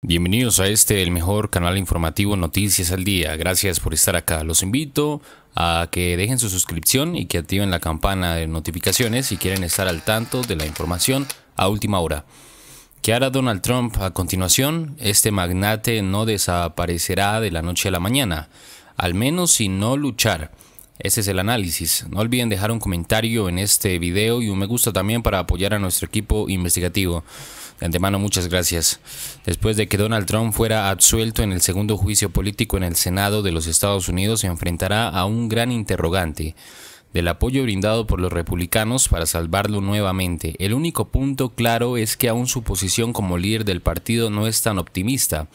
Bienvenidos a este, el mejor canal informativo Noticias al Día. Gracias por estar acá. Los invito a que dejen su suscripción y que activen la campana de notificaciones si quieren estar al tanto de la información a última hora. ¿Qué hará Donald Trump a continuación? Este magnate no desaparecerá de la noche a la mañana, al menos si no luchar. Ese es el análisis. No olviden dejar un comentario en este video y un me gusta también para apoyar a nuestro equipo investigativo. De antemano, muchas gracias. Después de que Donald Trump fuera absuelto en el segundo juicio político en el Senado de los Estados Unidos, se enfrentará a un gran interrogante del apoyo brindado por los republicanos para salvarlo nuevamente. El único punto claro es que aún su posición como líder del partido no es tan optimista.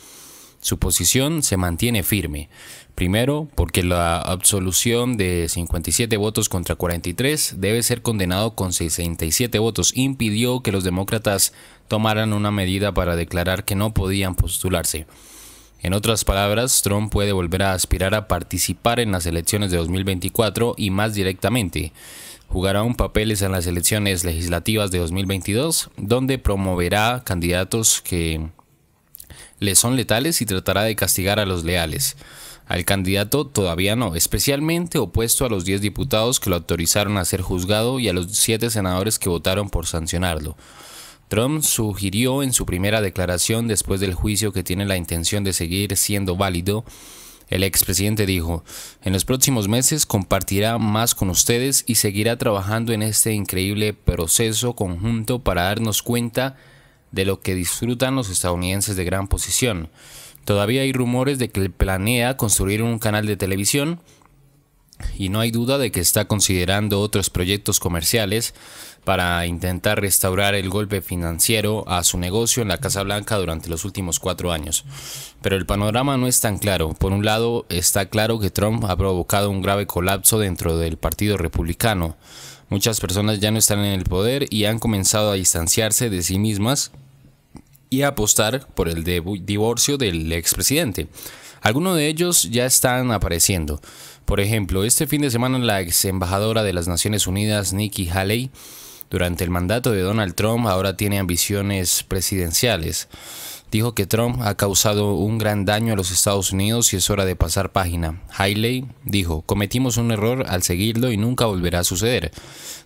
Su posición se mantiene firme. Primero, porque la absolución de 57 votos contra 43 debe ser condenado con 67 votos. Impidió que los demócratas tomaran una medida para declarar que no podían postularse. En otras palabras, Trump puede volver a aspirar a participar en las elecciones de 2024 y más directamente. Jugará un papel en las elecciones legislativas de 2022, donde promoverá candidatos que le son letales y tratará de castigar a los leales. Al candidato todavía no, especialmente opuesto a los 10 diputados que lo autorizaron a ser juzgado y a los 7 senadores que votaron por sancionarlo. Trump sugirió en su primera declaración después del juicio que tiene la intención de seguir siendo válido, el expresidente dijo, en los próximos meses compartirá más con ustedes y seguirá trabajando en este increíble proceso conjunto para darnos cuenta de lo que disfrutan los estadounidenses de gran posición. Todavía hay rumores de que planea construir un canal de televisión y no hay duda de que está considerando otros proyectos comerciales para intentar restaurar el golpe financiero a su negocio en la Casa Blanca durante los últimos cuatro años. Pero el panorama no es tan claro. Por un lado, está claro que Trump ha provocado un grave colapso dentro del Partido Republicano. Muchas personas ya no están en el poder y han comenzado a distanciarse de sí mismas y apostar por el divorcio del expresidente. Algunos de ellos ya están apareciendo. Por ejemplo, este fin de semana la ex embajadora de las Naciones Unidas, Nikki Haley, durante el mandato de Donald Trump ahora tiene ambiciones presidenciales. Dijo que Trump ha causado un gran daño a los Estados Unidos y es hora de pasar página. Hailey dijo, cometimos un error al seguirlo y nunca volverá a suceder.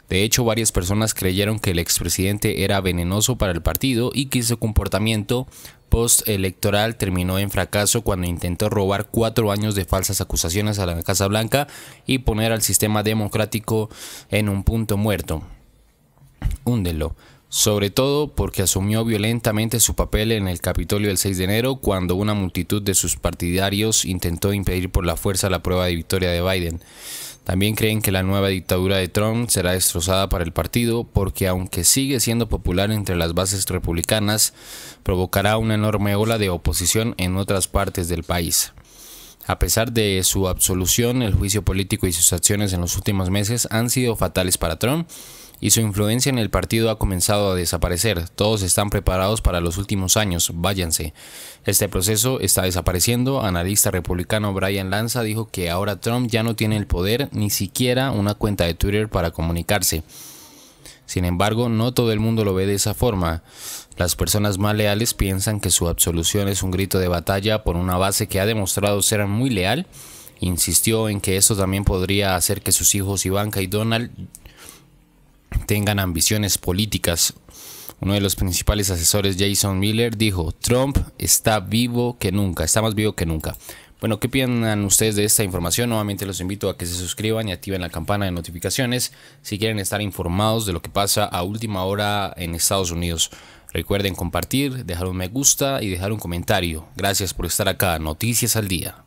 De hecho, varias personas creyeron que el expresidente era venenoso para el partido y que su comportamiento postelectoral terminó en fracaso cuando intentó robar cuatro años de falsas acusaciones a la Casa Blanca y poner al sistema democrático en un punto muerto. Húndelo sobre todo porque asumió violentamente su papel en el Capitolio el 6 de enero cuando una multitud de sus partidarios intentó impedir por la fuerza la prueba de victoria de Biden. También creen que la nueva dictadura de Trump será destrozada para el partido porque aunque sigue siendo popular entre las bases republicanas, provocará una enorme ola de oposición en otras partes del país. A pesar de su absolución, el juicio político y sus acciones en los últimos meses han sido fatales para Trump y su influencia en el partido ha comenzado a desaparecer. Todos están preparados para los últimos años, váyanse. Este proceso está desapareciendo. Analista republicano Brian Lanza dijo que ahora Trump ya no tiene el poder ni siquiera una cuenta de Twitter para comunicarse. Sin embargo, no todo el mundo lo ve de esa forma. Las personas más leales piensan que su absolución es un grito de batalla por una base que ha demostrado ser muy leal. Insistió en que eso también podría hacer que sus hijos Ivanka y Donald tengan ambiciones políticas. Uno de los principales asesores, Jason Miller, dijo, Trump está vivo que nunca, está más vivo que nunca. Bueno, ¿qué piensan ustedes de esta información? Nuevamente los invito a que se suscriban y activen la campana de notificaciones si quieren estar informados de lo que pasa a última hora en Estados Unidos. Recuerden compartir, dejar un me gusta y dejar un comentario. Gracias por estar acá. Noticias al día.